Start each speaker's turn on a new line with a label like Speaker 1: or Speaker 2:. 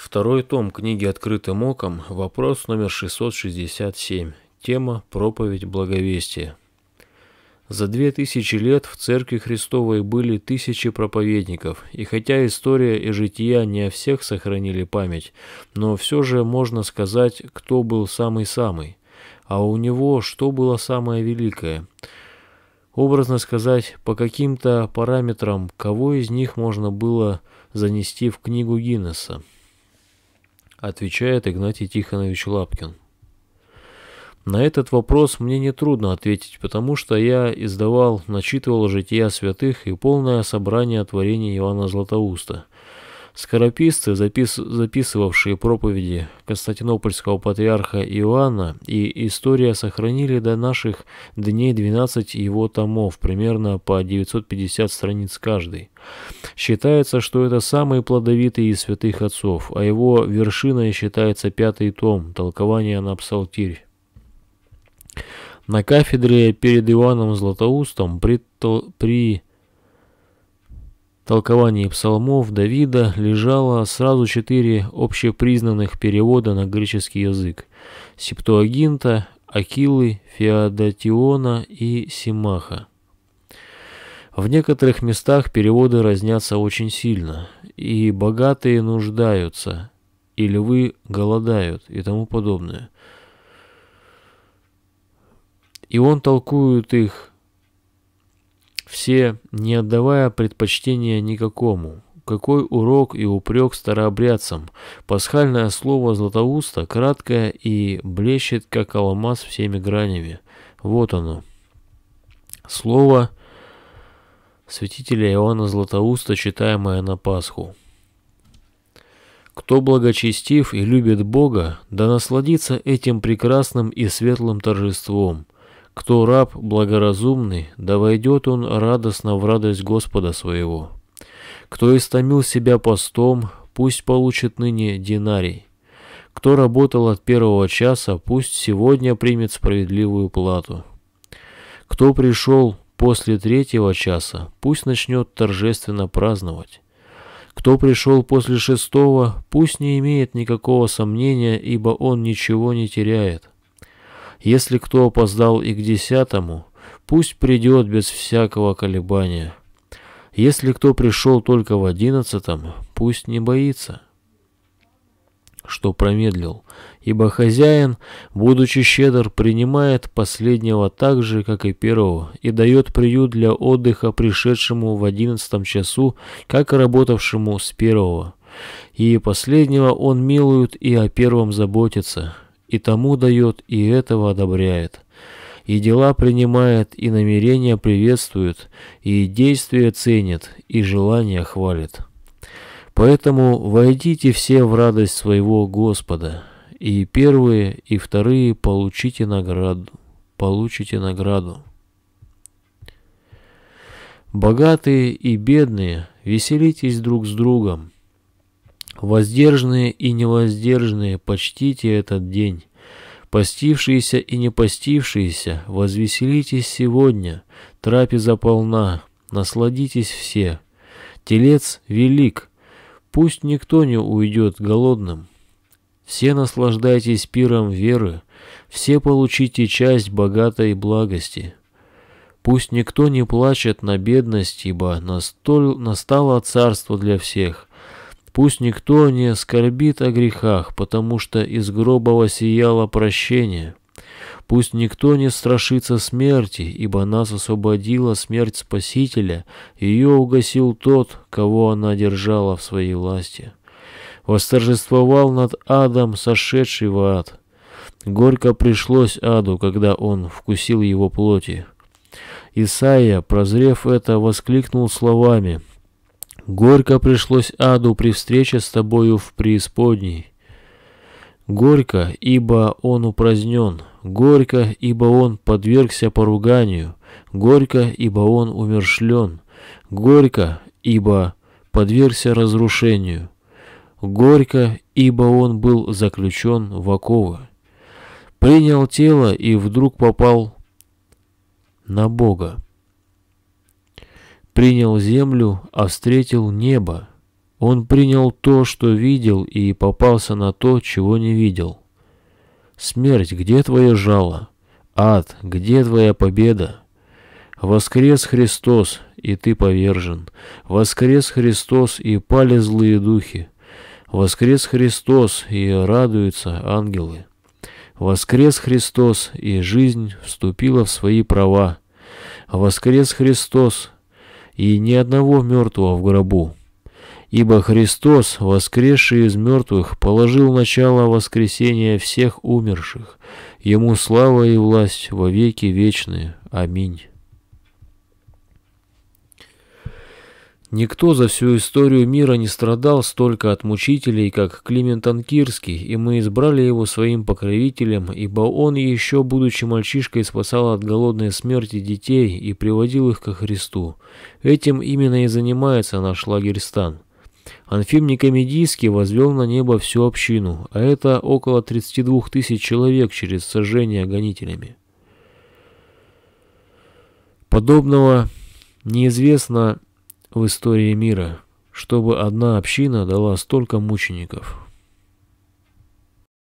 Speaker 1: Второй том книги «Открытым оком», вопрос номер 667, тема «Проповедь благовестия». За две тысячи лет в Церкви Христовой были тысячи проповедников, и хотя история и жития не о всех сохранили память, но все же можно сказать, кто был самый-самый. А у него что было самое великое? Образно сказать, по каким-то параметрам, кого из них можно было занести в книгу Гиннесса отвечает Игнатий Тихонович Лапкин. На этот вопрос мне нетрудно ответить, потому что я издавал, начитывал жития святых и полное собрание творений Ивана Златоуста – Скорописцы, запис... записывавшие проповеди константинопольского патриарха Иоанна и история сохранили до наших дней 12 его томов, примерно по 950 страниц каждый. Считается, что это самый плодовитый из святых отцов, а его вершиной считается пятый том «Толкование на псалтирь». На кафедре перед Иоанном Златоустом при, при толковании псалмов Давида лежало сразу четыре общепризнанных перевода на греческий язык – Септуагинта, Акилы, Феодотиона и Симаха. В некоторых местах переводы разнятся очень сильно, и богатые нуждаются, и львы голодают, и тому подобное. И он толкует их все, не отдавая предпочтения никакому. Какой урок и упрек старообрядцам. Пасхальное слово Златоуста краткое и блещет, как алмаз всеми гранями. Вот оно. Слово святителя Иоанна Златоуста, читаемое на Пасху. Кто благочестив и любит Бога, да насладится этим прекрасным и светлым торжеством – кто раб благоразумный, да войдет он радостно в радость Господа своего. Кто истомил себя постом, пусть получит ныне динарий. Кто работал от первого часа, пусть сегодня примет справедливую плату. Кто пришел после третьего часа, пусть начнет торжественно праздновать. Кто пришел после шестого, пусть не имеет никакого сомнения, ибо он ничего не теряет. Если кто опоздал и к десятому, пусть придет без всякого колебания. Если кто пришел только в одиннадцатом, пусть не боится, что промедлил, ибо хозяин, будучи щедр, принимает последнего так же, как и первого, и дает приют для отдыха пришедшему в одиннадцатом часу, как и работавшему с первого. И последнего он милует и о первом заботится» и тому дает, и этого одобряет. И дела принимает, и намерения приветствует, и действия ценит, и желания хвалит. Поэтому войдите все в радость своего Господа, и первые, и вторые получите награду. Получите награду. Богатые и бедные, веселитесь друг с другом, Воздержанные и невоздержанные, почтите этот день. Постившиеся и не постившиеся, возвеселитесь сегодня. Трапеза полна, насладитесь все. Телец велик, пусть никто не уйдет голодным. Все наслаждайтесь пиром веры, все получите часть богатой благости. Пусть никто не плачет на бедность, ибо настоль, настало царство для всех. Пусть никто не скорбит о грехах, потому что из гроба воссияло прощение. Пусть никто не страшится смерти, ибо нас освободила смерть Спасителя, ее угасил тот, кого она держала в своей власти. Восторжествовал над адом, сошедший в ад. Горько пришлось аду, когда он вкусил его плоти. Исаия, прозрев это, воскликнул словами – Горько пришлось аду при встрече с тобою в преисподней. Горько, ибо он упразднен. Горько, ибо он подвергся поруганию. Горько, ибо он умершлен. Горько, ибо подвергся разрушению. Горько, ибо он был заключен в оковы. Принял тело и вдруг попал на Бога принял землю, а встретил небо. Он принял то, что видел, и попался на то, чего не видел. Смерть, где твое жало? Ад, где твоя победа? Воскрес Христос, и ты повержен. Воскрес Христос, и пали злые духи. Воскрес Христос, и радуются ангелы. Воскрес Христос, и жизнь вступила в свои права. Воскрес Христос, и ни одного мертвого в гробу. Ибо Христос, воскресший из мертвых, положил начало воскресения всех умерших. Ему слава и власть во веки вечные. Аминь. Никто за всю историю мира не страдал столько от мучителей, как Климент Анкирский, и мы избрали его своим покровителем, ибо он, еще будучи мальчишкой, спасал от голодной смерти детей и приводил их ко Христу. Этим именно и занимается наш лагерь Стан. Анфим Никомедийский возвел на небо всю общину, а это около 32 тысяч человек через сожжение гонителями. Подобного неизвестно в истории мира, чтобы одна община дала столько мучеников.